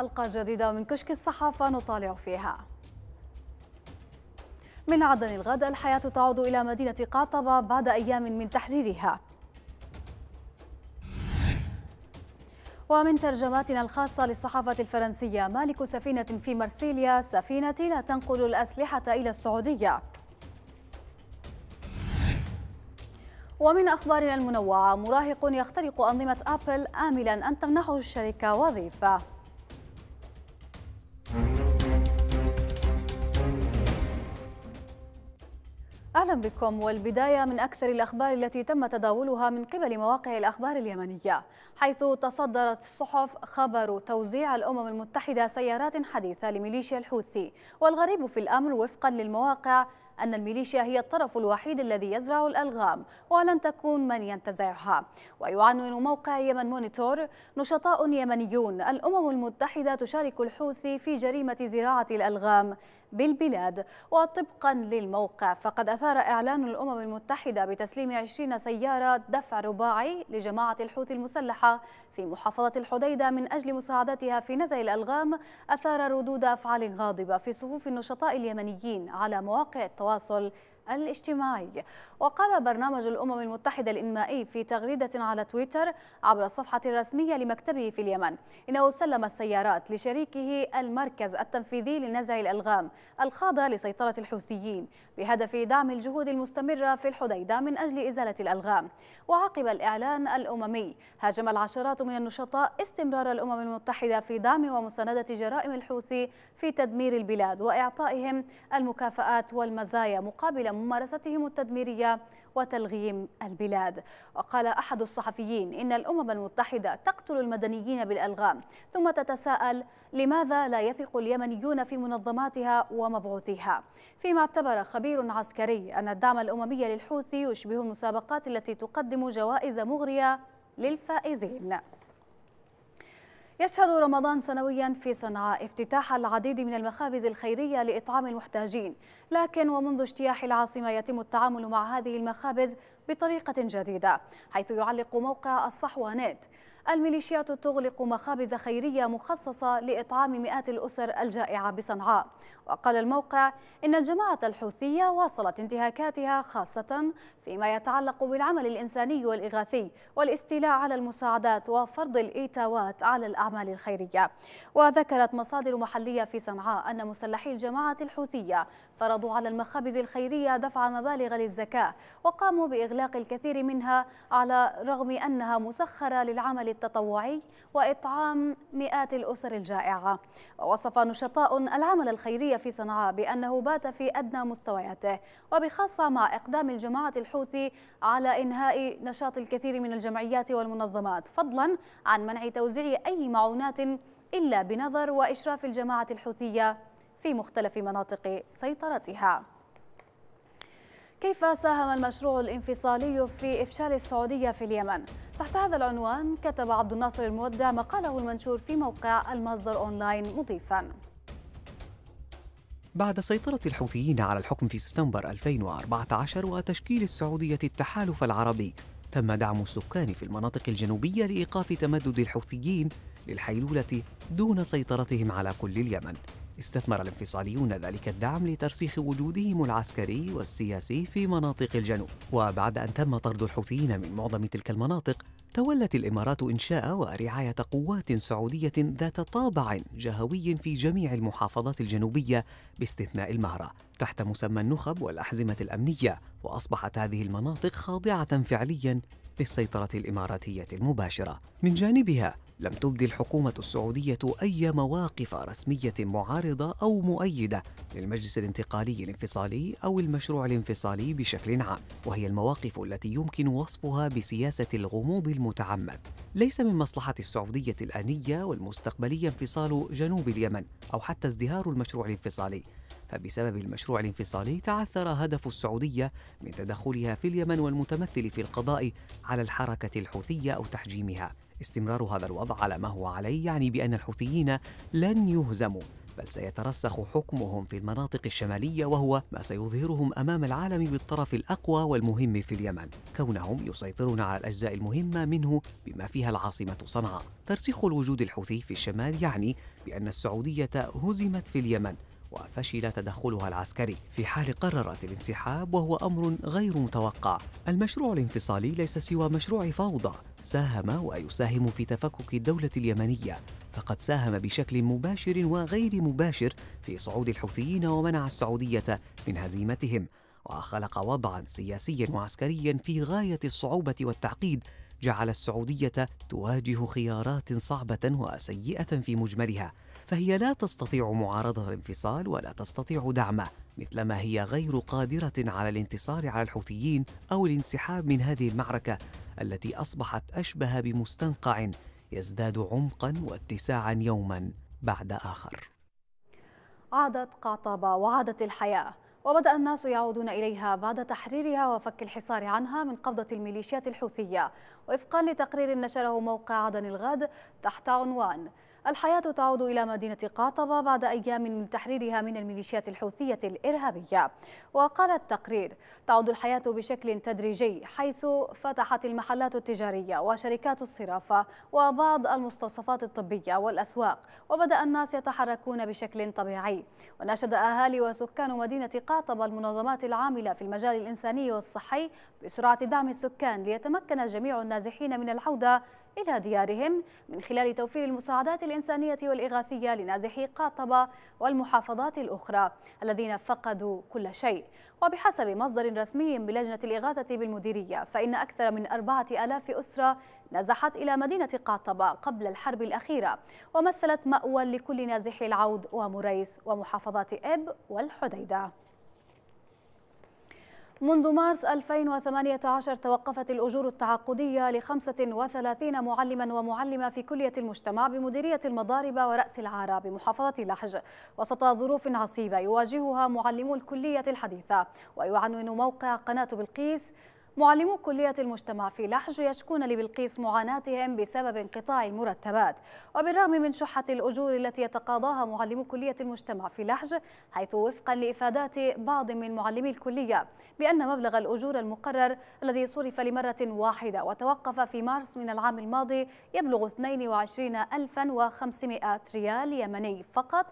حلقة جديدة من كشك الصحافة نطالع فيها من عدن الغد الحياة تعود إلى مدينة قاطبة بعد أيام من تحريرها ومن ترجماتنا الخاصة للصحافة الفرنسية مالك سفينة في مرسيليا سفينتي لا تنقل الأسلحة إلى السعودية ومن أخبارنا المنوعة مراهق يخترق أنظمة أبل آملا أن تمنحه الشركة وظيفة أهلا بكم والبداية من أكثر الأخبار التي تم تداولها من قبل مواقع الأخبار اليمنية حيث تصدرت الصحف خبر توزيع الأمم المتحدة سيارات حديثة لميليشيا الحوثي والغريب في الأمر وفقا للمواقع أن الميليشيا هي الطرف الوحيد الذي يزرع الألغام ولن تكون من ينتزعها ويعنون موقع يمن مونيتور نشطاء يمنيون الأمم المتحدة تشارك الحوثي في جريمة زراعة الألغام بالبلاد وطبقا للموقع فقد أثار إعلان الأمم المتحدة بتسليم 20 سيارة دفع رباعي لجماعة الحوثي المسلحة في محافظة الحديدة من أجل مساعدتها في نزع الألغام أثار ردود أفعال غاضبة في صفوف النشطاء اليمنيين على مواقع التواصل الاجتماعي وقال برنامج الأمم المتحدة الإنمائي في تغريدة على تويتر عبر الصفحة الرسمية لمكتبه في اليمن إنه سلم السيارات لشريكه المركز التنفيذي لنزع الألغام الخاضع لسيطرة الحوثيين بهدف دعم الجهود المستمرة في الحديدة من أجل إزالة الألغام وعقب الإعلان الأممي هاجم العشرات من النشطاء استمرار الأمم المتحدة في دعم ومساندة جرائم الحوثي في تدمير البلاد وإعطائهم المكافآت والمزايا مقابل ممارستهم التدميرية وتلغيم البلاد وقال أحد الصحفيين إن الأمم المتحدة تقتل المدنيين بالألغام ثم تتساءل لماذا لا يثق اليمنيون في منظماتها ومبعوثيها فيما اعتبر خبير عسكري أن الدعم الأممي للحوثي يشبه المسابقات التي تقدم جوائز مغرية للفائزين يشهد رمضان سنويا في صنعاء افتتاح العديد من المخابز الخيرية لإطعام المحتاجين لكن ومنذ اجتياح العاصمة يتم التعامل مع هذه المخابز بطريقة جديدة حيث يعلق موقع الصحوانات الميليشيات تغلق مخابز خيرية مخصصة لإطعام مئات الأسر الجائعة بصنعاء وقال الموقع إن الجماعة الحوثية واصلت انتهاكاتها خاصة فيما يتعلق بالعمل الإنساني والإغاثي والاستيلاء على المساعدات وفرض الإيتاوات على الأعمال الخيرية وذكرت مصادر محلية في صنعاء أن مسلحي الجماعة الحوثية فرضوا على المخابز الخيرية دفع مبالغ للزكاة وقاموا بإغلاق الكثير منها على رغم أنها مسخرة للعمل التطوعي وإطعام مئات الأسر الجائعة ووصف نشطاء العمل الخيري في صنعاء بأنه بات في أدنى مستوياته وبخاصة مع إقدام الجماعة الحوثي على إنهاء نشاط الكثير من الجمعيات والمنظمات فضلا عن منع توزيع أي معونات إلا بنظر وإشراف الجماعة الحوثية في مختلف مناطق سيطرتها كيف ساهم المشروع الانفصالي في إفشال السعودية في اليمن؟ تحت هذا العنوان كتب عبد الناصر المودع مقاله المنشور في موقع المصدر أونلاين مضيفاً بعد سيطرة الحوثيين على الحكم في سبتمبر 2014 وتشكيل السعودية التحالف العربي، تم دعم السكان في المناطق الجنوبية لإيقاف تمدد الحوثيين للحيلولة دون سيطرتهم على كل اليمن، استثمر الانفصاليون ذلك الدعم لترسيخ وجودهم العسكري والسياسي في مناطق الجنوب وبعد أن تم طرد الحوثيين من معظم تلك المناطق تولت الإمارات إنشاء ورعاية قوات سعودية ذات طابع جهوي في جميع المحافظات الجنوبية باستثناء المهرة تحت مسمى النخب والأحزمة الأمنية وأصبحت هذه المناطق خاضعة فعليا للسيطرة الإماراتية المباشرة من جانبها لم تبدي الحكومة السعودية أي مواقف رسمية معارضة أو مؤيدة للمجلس الانتقالي الانفصالي أو المشروع الانفصالي بشكل عام، وهي المواقف التي يمكن وصفها بسياسة الغموض المتعمد. ليس من مصلحة السعودية الآنية والمستقبلية انفصال جنوب اليمن أو حتى ازدهار المشروع الانفصالي، فبسبب المشروع الانفصالي تعثر هدف السعودية من تدخلها في اليمن والمتمثل في القضاء على الحركة الحوثية أو تحجيمها استمرار هذا الوضع على ما هو عليه يعني بأن الحوثيين لن يهزموا بل سيترسخ حكمهم في المناطق الشمالية وهو ما سيظهرهم أمام العالم بالطرف الأقوى والمهم في اليمن كونهم يسيطرون على الأجزاء المهمة منه بما فيها العاصمة صنعاء ترسيخ الوجود الحوثي في الشمال يعني بأن السعودية هزمت في اليمن وفشل تدخلها العسكري في حال قررت الانسحاب وهو أمر غير متوقع المشروع الانفصالي ليس سوى مشروع فوضى ساهم ويساهم في تفكك الدولة اليمنية فقد ساهم بشكل مباشر وغير مباشر في صعود الحوثيين ومنع السعودية من هزيمتهم وخلق وضعا سياسيا وعسكريا في غاية الصعوبة والتعقيد جعل السعودية تواجه خيارات صعبة وسيئة في مجملها، فهي لا تستطيع معارضة الانفصال ولا تستطيع دعمه، مثلما هي غير قادرة على الانتصار على الحوثيين أو الانسحاب من هذه المعركة التي أصبحت أشبه بمستنقع يزداد عمقا واتساعا يوما بعد آخر. عادت قعطبة وعادت الحياة وبدأ الناس يعودون إليها بعد تحريرها وفك الحصار عنها من قبضة الميليشيات الحوثية وفقا لتقرير نشره موقع عدن الغد تحت عنوان الحياة تعود إلى مدينة قاطبة بعد أيام من تحريرها من الميليشيات الحوثية الإرهابية وقال التقرير تعود الحياة بشكل تدريجي حيث فتحت المحلات التجارية وشركات الصرافة وبعض المستوصفات الطبية والأسواق وبدأ الناس يتحركون بشكل طبيعي وناشد أهالي وسكان مدينة قاطبة المنظمات العاملة في المجال الإنساني والصحي بسرعة دعم السكان ليتمكن جميع النازحين من العودة إلى ديارهم من خلال توفير المساعدات الإنسانية والإغاثية لنازحي قاطبة والمحافظات الأخرى الذين فقدوا كل شيء وبحسب مصدر رسمي بلجنة الإغاثة بالمديرية فإن أكثر من أربعة آلاف أسرة نزحت إلى مدينة قاطبة قبل الحرب الأخيرة ومثلت مأوى لكل نازحي العود ومريس ومحافظات إب والحديدة منذ مارس 2018 توقفت الأجور التعاقدية ل 35 معلما ومعلمة في كلية المجتمع بمديرية المضارب ورأس العارة بمحافظة لحج وسط ظروف عصيبة يواجهها معلمو الكلية الحديثة ويعنون موقع قناة بلقيس معلمو كلية المجتمع في لحج يشكون لبلقيس معاناتهم بسبب انقطاع المرتبات وبالرغم من شحة الأجور التي يتقاضاها معلمو كلية المجتمع في لحج حيث وفقا لإفادات بعض من معلمي الكلية بأن مبلغ الأجور المقرر الذي صرف لمرة واحدة وتوقف في مارس من العام الماضي يبلغ 22500 ريال يمني فقط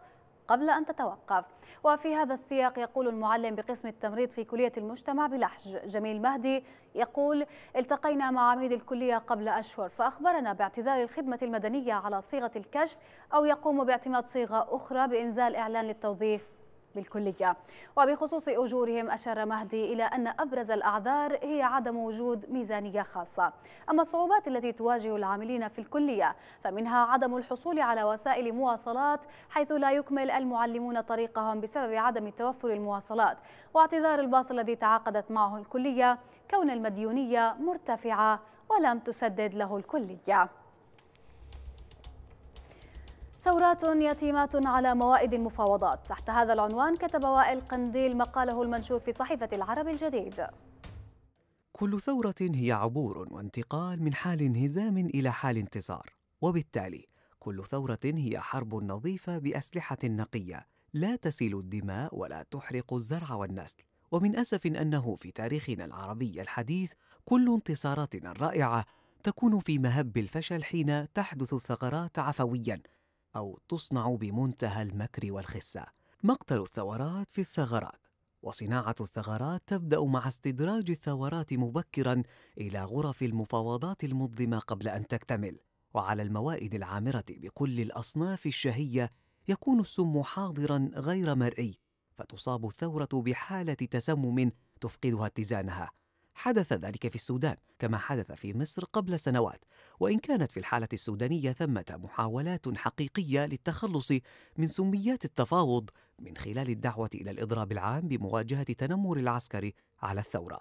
قبل أن تتوقف وفي هذا السياق يقول المعلم بقسم التمريض في كلية المجتمع بلحج جميل مهدي يقول التقينا مع عميد الكلية قبل أشهر فأخبرنا باعتذار الخدمة المدنية على صيغة الكشف أو يقوم باعتماد صيغة أخرى بإنزال إعلان للتوظيف بالكلية وبخصوص أجورهم أشار مهدي إلى أن أبرز الأعذار هي عدم وجود ميزانية خاصة أما الصعوبات التي تواجه العاملين في الكلية فمنها عدم الحصول على وسائل مواصلات حيث لا يكمل المعلمون طريقهم بسبب عدم توفر المواصلات واعتذار الباص الذي تعاقدت معه الكلية كون المديونية مرتفعة ولم تسدد له الكلية ثورات يتيمات على موائد المفاوضات تحت هذا العنوان كتب وائل قنديل مقاله المنشور في صحيفة العرب الجديد كل ثورة هي عبور وانتقال من حال انهزام إلى حال انتصار وبالتالي كل ثورة هي حرب نظيفة بأسلحة نقية لا تسيل الدماء ولا تحرق الزرع والنسل ومن أسف أنه في تاريخنا العربي الحديث كل انتصاراتنا الرائعة تكون في مهب الفشل حين تحدث الثغرات عفويا أو تصنع بمنتهى المكر والخسة مقتل الثورات في الثغرات وصناعة الثغرات تبدأ مع استدراج الثورات مبكرا إلى غرف المفاوضات المظلمة قبل أن تكتمل وعلى الموائد العامرة بكل الأصناف الشهية يكون السم حاضرا غير مرئي فتصاب الثورة بحالة تسمم تفقدها اتزانها حدث ذلك في السودان كما حدث في مصر قبل سنوات وإن كانت في الحالة السودانية ثمة محاولات حقيقية للتخلص من سميات التفاوض من خلال الدعوة إلى الإضراب العام بمواجهة تنمر العسكري على الثورة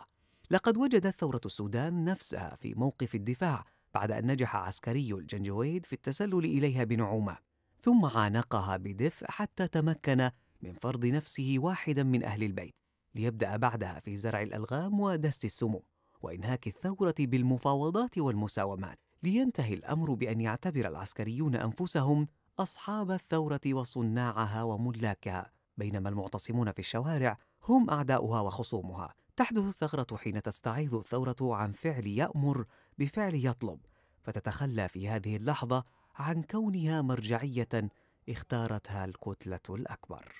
لقد وجدت ثورة السودان نفسها في موقف الدفاع بعد أن نجح عسكري الجنجويد في التسلل إليها بنعومة ثم عانقها بدفء حتى تمكن من فرض نفسه واحدا من أهل البيت ليبدأ بعدها في زرع الألغام ودس السموم وإنهاك الثورة بالمفاوضات والمساومات لينتهي الأمر بأن يعتبر العسكريون أنفسهم أصحاب الثورة وصناعها وملاكها بينما المعتصمون في الشوارع هم أعداؤها وخصومها تحدث الثغرة حين تستعيض الثورة عن فعل يأمر بفعل يطلب فتتخلى في هذه اللحظة عن كونها مرجعية اختارتها الكتلة الأكبر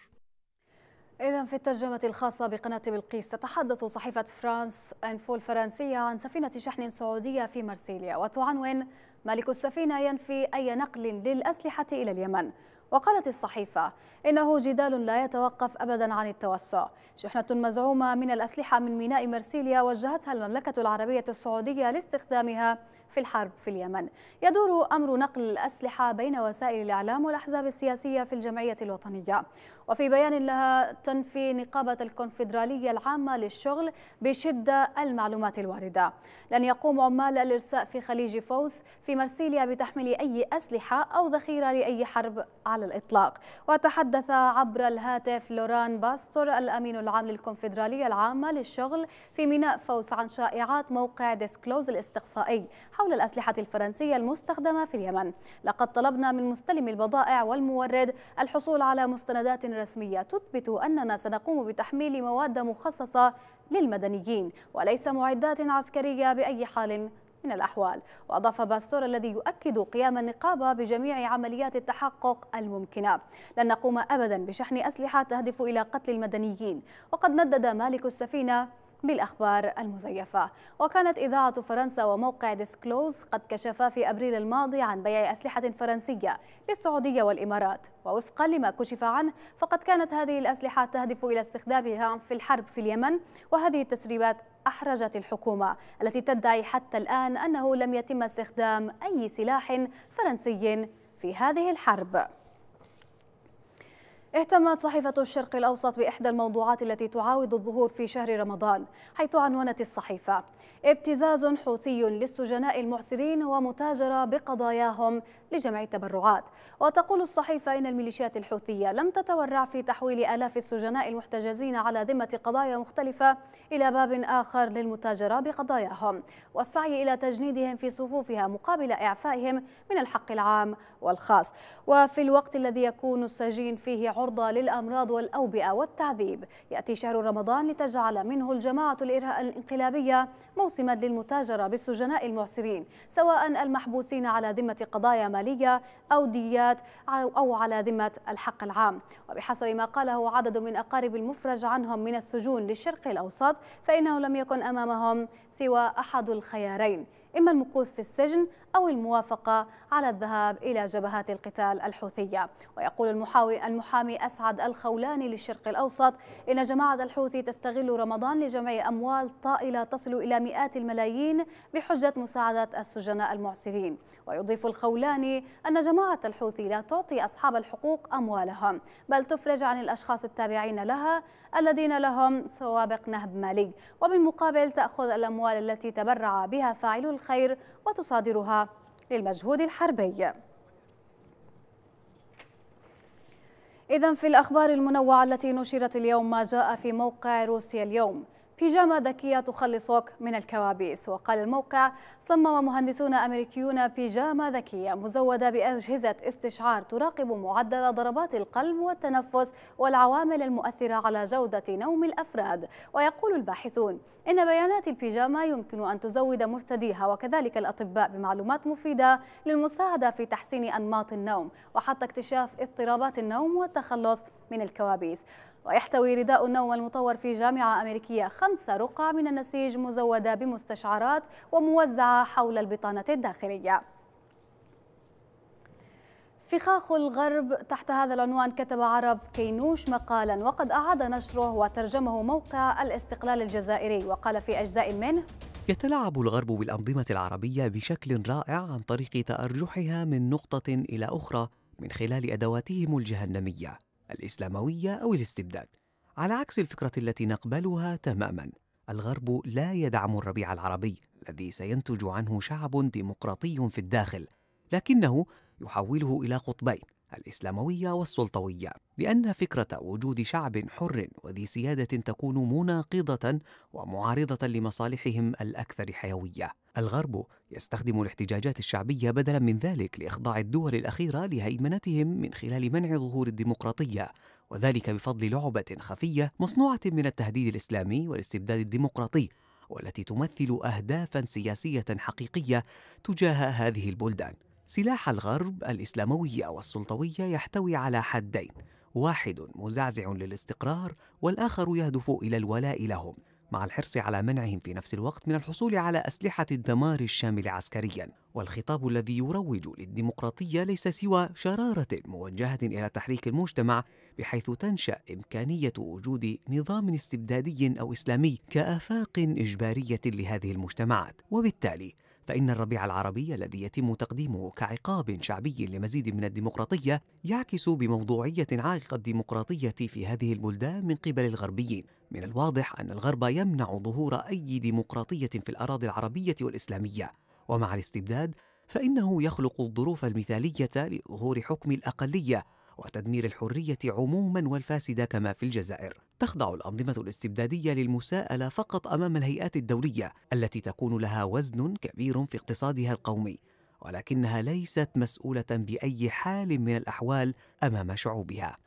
إذا في الترجمة الخاصة بقناة بلقيس تتحدث صحيفة فرانس أنفو الفرنسية عن سفينة شحن سعودية في مرسيليا وتعنون مالك السفينة ينفي أي نقل للأسلحة إلى اليمن وقالت الصحيفة إنه جدال لا يتوقف أبدا عن التوسع شحنة مزعومة من الأسلحة من ميناء مرسيليا وجهتها المملكة العربية السعودية لاستخدامها في الحرب في اليمن يدور أمر نقل الأسلحة بين وسائل الإعلام والأحزاب السياسية في الجمعية الوطنية وفي بيان لها تنفي نقابة الكونفدرالية العامة للشغل بشدة المعلومات الواردة لن يقوم عمال الإرساء في خليج فوس في مرسيليا بتحميل أي أسلحة أو ذخيرة لأي حرب على الإطلاق وتحدث عبر الهاتف لوران باستور الأمين العام للكونفدرالية العامة للشغل في ميناء فوس عن شائعات موقع ديسكلوز الاستقصائي حول الأسلحة الفرنسية المستخدمة في اليمن لقد طلبنا من مستلم البضائع والمورد الحصول على مستندات رسمية تثبت أننا سنقوم بتحميل مواد مخصصة للمدنيين وليس معدات عسكرية بأي حال من الأحوال وأضاف باستور الذي يؤكد قيام النقابة بجميع عمليات التحقق الممكنة لن نقوم أبدا بشحن أسلحة تهدف إلى قتل المدنيين وقد ندد مالك السفينة بالأخبار المزيفة وكانت إذاعة فرنسا وموقع ديسكلوز قد كشفا في أبريل الماضي عن بيع أسلحة فرنسية للسعودية والإمارات ووفقا لما كشف عنه فقد كانت هذه الأسلحة تهدف إلى استخدامها في الحرب في اليمن وهذه التسريبات أحرجت الحكومة التي تدعي حتى الآن أنه لم يتم استخدام أي سلاح فرنسي في هذه الحرب اهتمت صحيفة الشرق الأوسط بإحدى الموضوعات التي تعاود الظهور في شهر رمضان حيث عنونت الصحيفة ابتزاز حوثي للسجناء المعسرين ومتاجرة بقضاياهم لجمع التبرعات وتقول الصحيفة إن الميليشيات الحوثية لم تتورع في تحويل آلاف السجناء المحتجزين على ذمة قضايا مختلفة إلى باب آخر للمتاجرة بقضاياهم والسعي إلى تجنيدهم في صفوفها مقابل إعفائهم من الحق العام والخاص وفي الوقت الذي يكون السجين فيه المرضى للأمراض والأوبئة والتعذيب يأتي شهر رمضان لتجعل منه الجماعة الإنقلابية موسما للمتاجرة بالسجناء المعسرين سواء المحبوسين على ذمة قضايا مالية أو ديات أو على ذمة الحق العام وبحسب ما قاله عدد من أقارب المفرج عنهم من السجون للشرق الأوسط فإنه لم يكن أمامهم سوى أحد الخيارين إما المكوث في السجن أو الموافقة على الذهاب إلى جبهات القتال الحوثية ويقول المحاوي المحامي أسعد الخولاني للشرق الأوسط إن جماعة الحوثي تستغل رمضان لجمع أموال طائلة تصل إلى مئات الملايين بحجة مساعدة السجناء المعسرين ويضيف الخولاني أن جماعة الحوثي لا تعطي أصحاب الحقوق أموالهم بل تفرج عن الأشخاص التابعين لها الذين لهم سوابق نهب مالي وبالمقابل تأخذ الأموال التي تبرع بها فاعل الخ الخير وتصادرها للمجهود الحربي إذا في الأخبار المنوعة التي نشرت اليوم ما جاء في موقع روسيا اليوم بيجامة ذكية تخلصك من الكوابيس وقال الموقع صمم مهندسون أمريكيون بيجامة ذكية مزودة بأجهزة استشعار تراقب معدل ضربات القلب والتنفس والعوامل المؤثرة على جودة نوم الأفراد ويقول الباحثون إن بيانات البيجامة يمكن أن تزود مرتديها وكذلك الأطباء بمعلومات مفيدة للمساعدة في تحسين أنماط النوم وحتى اكتشاف اضطرابات النوم والتخلص من الكوابيس ويحتوي رداء النوم المطور في جامعة أمريكية خمس رقع من النسيج مزودة بمستشعرات وموزعة حول البطانة الداخلية فخاخ الغرب تحت هذا العنوان كتب عرب كينوش مقالا وقد أعاد نشره وترجمه موقع الاستقلال الجزائري وقال في أجزاء منه يتلاعب الغرب بالأنظمة العربية بشكل رائع عن طريق تأرجحها من نقطة إلى أخرى من خلال أدواتهم الجهنمية الإسلاموية أو الاستبداد على عكس الفكرة التي نقبلها تماما الغرب لا يدعم الربيع العربي الذي سينتج عنه شعب ديمقراطي في الداخل لكنه يحوله إلى قطبين الإسلاموية والسلطوية لأن فكرة وجود شعب حر وذي سيادة تكون مناقضة ومعارضة لمصالحهم الأكثر حيوية الغرب يستخدم الاحتجاجات الشعبية بدلا من ذلك لإخضاع الدول الأخيرة لهيمنتهم من خلال منع ظهور الديمقراطية وذلك بفضل لعبة خفية مصنوعة من التهديد الإسلامي والاستبداد الديمقراطي والتي تمثل أهدافا سياسية حقيقية تجاه هذه البلدان سلاح الغرب الإسلاموية والسلطوية يحتوي على حدين واحد مزعزع للاستقرار والآخر يهدف إلى الولاء لهم مع الحرص على منعهم في نفس الوقت من الحصول على أسلحة الدمار الشامل عسكريا والخطاب الذي يروج للديمقراطية ليس سوى شرارة موجهة إلى تحريك المجتمع بحيث تنشأ إمكانية وجود نظام استبدادي أو إسلامي كآفاق إجبارية لهذه المجتمعات وبالتالي فإن الربيع العربي الذي يتم تقديمه كعقاب شعبي لمزيد من الديمقراطية يعكس بموضوعية عائق الديمقراطية في هذه البلدان من قبل الغربيين من الواضح أن الغرب يمنع ظهور أي ديمقراطية في الأراضي العربية والإسلامية ومع الاستبداد فإنه يخلق الظروف المثالية لظهور حكم الأقلية وتدمير الحرية عموما والفاسدة كما في الجزائر تخضع الأنظمة الاستبدادية للمساءلة فقط أمام الهيئات الدولية التي تكون لها وزن كبير في اقتصادها القومي ولكنها ليست مسؤولة بأي حال من الأحوال أمام شعوبها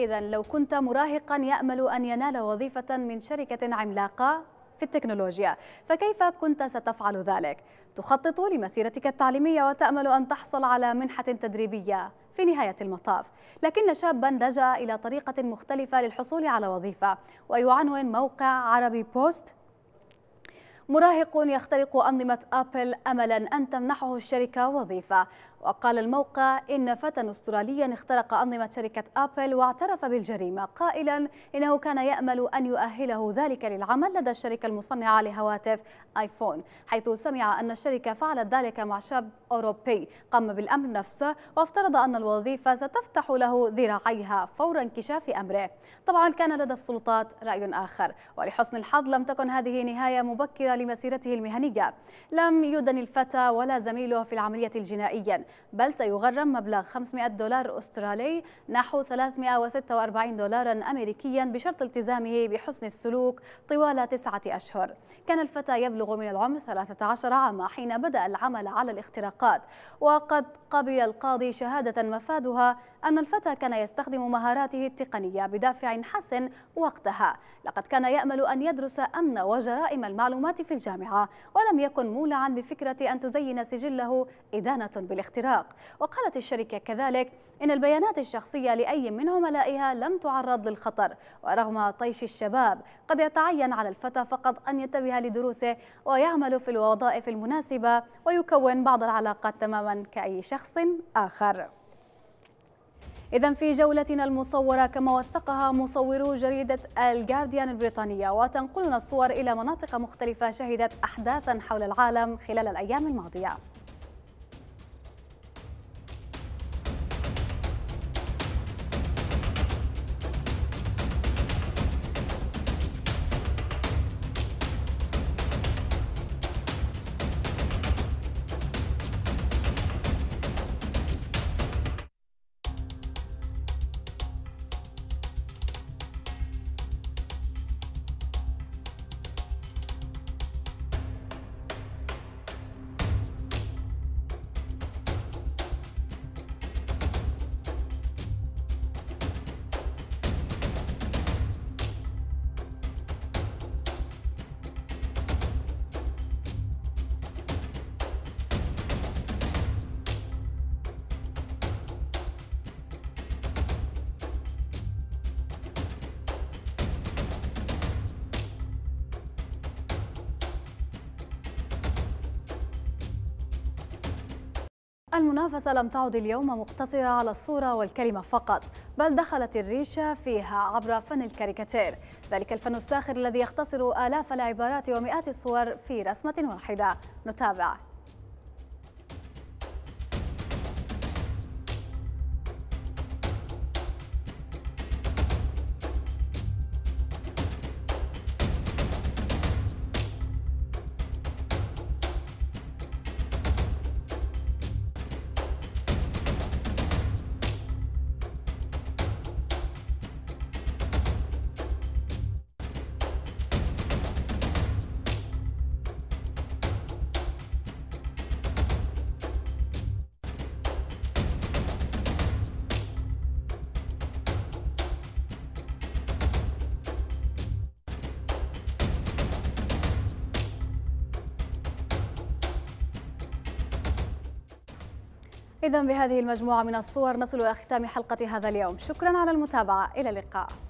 إذا لو كنت مراهقا يأمل أن ينال وظيفة من شركة عملاقة في التكنولوجيا فكيف كنت ستفعل ذلك؟ تخطط لمسيرتك التعليمية وتأمل أن تحصل على منحة تدريبية في نهاية المطاف لكن شابا لجأ إلى طريقة مختلفة للحصول على وظيفة ويعنون موقع عربي بوست مراهق يخترق أنظمة أبل أملا أن تمنحه الشركة وظيفة وقال الموقع إن فتى أستراليا اخترق أنظمة شركة أبل واعترف بالجريمة قائلا إنه كان يأمل أن يؤهله ذلك للعمل لدى الشركة المصنعة لهواتف آيفون حيث سمع أن الشركة فعلت ذلك مع شاب أوروبي قام بالأمر نفسه وافترض أن الوظيفة ستفتح له ذراعيها فور انكشاف أمره طبعا كان لدى السلطات رأي آخر ولحسن الحظ لم تكن هذه نهاية مبكرة لمسيرته المهنية لم يدن الفتى ولا زميله في العملية الجنائية بل سيغرم مبلغ 500 دولار أسترالي نحو 346 دولارا أمريكيا بشرط التزامه بحسن السلوك طوال تسعة أشهر كان الفتى يبلغ من العمر 13 عاما حين بدأ العمل على الاختراقات وقد قبل القاضي شهادة مفادها أن الفتى كان يستخدم مهاراته التقنية بدافع حسن وقتها لقد كان يأمل أن يدرس أمن وجرائم المعلومات في الجامعة ولم يكن مولعا بفكرة أن تزين سجله إدانة بالاختراق وقالت الشركة كذلك إن البيانات الشخصية لأي من عملائها لم تعرض للخطر ورغم طيش الشباب قد يتعين على الفتى فقط أن ينتبه لدروسه ويعمل في الوظائف المناسبة ويكون بعض العلاقات تماما كأي شخص آخر إذا في جولتنا المصورة كما وثقها مصورو جريدة الجارديان البريطانية وتنقلنا الصور إلى مناطق مختلفة شهدت أحداثا حول العالم خلال الأيام الماضية المنافسة لم تعد اليوم مقتصرة على الصورة والكلمة فقط بل دخلت الريشة فيها عبر فن الكاريكاتير ذلك الفن الساخر الذي يختصر آلاف العبارات ومئات الصور في رسمة واحدة نتابع إذا بهذه المجموعة من الصور نصل إلى ختام حلقة هذا اليوم شكرا على المتابعة إلى اللقاء